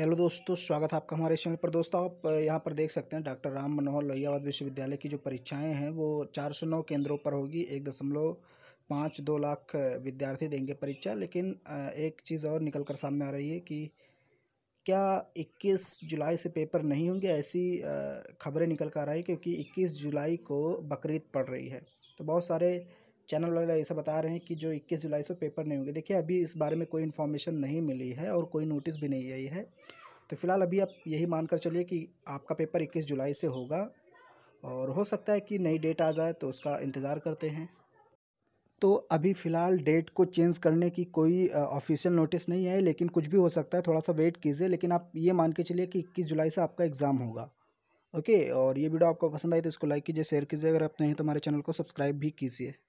hello दोस्तों स्वागत है आपका हमारे चैनल पर दोस्तों आप यहाँ पर देख सकते हैं डॉक्टर राम मनोहर लोहियावाद विश्वविद्यालय की जो परीक्षाएं हैं वो चार सौ नौ केंद्रों पर होगी एक दशमलव पाँच दो लाख विद्यार्थी देंगे परीक्षा लेकिन एक चीज़ और निकल कर सामने आ रही है कि क्या इक्कीस जुलाई से पेपर नहीं होंगे ऐसी खबरें निकल कर आ रही है क्योंकि इक्कीस जुलाई को बकरीद पड़ रही है तो बहुत सारे चैनल वाले ऐसा बता रहे हैं कि जो 21 जुलाई से पेपर नहीं होंगे देखिए अभी इस बारे में कोई इन्फॉर्मेशन नहीं मिली है और कोई नोटिस भी नहीं आई है तो फिलहाल अभी आप यही मानकर चलिए कि आपका पेपर इक्कीस जुलाई से होगा और हो सकता है कि नई डेट आ जाए तो उसका इंतज़ार करते हैं तो अभी फ़िलहाल डेट को चेंज करने की कोई ऑफिशियल नोटिस नहीं है लेकिन कुछ भी हो सकता है थोड़ा सा वेट कीजिए लेकिन आप ये मान के चलिए कि इक्कीस जुलाई से आपका एग्ज़ाम होगा ओके और ये वीडियो आपको पसंद आई तो इसको लाइक कीजिए शेयर कीजिए अगर आप नहीं तो हमारे चैनल को सब्सक्राइब भी कीजिए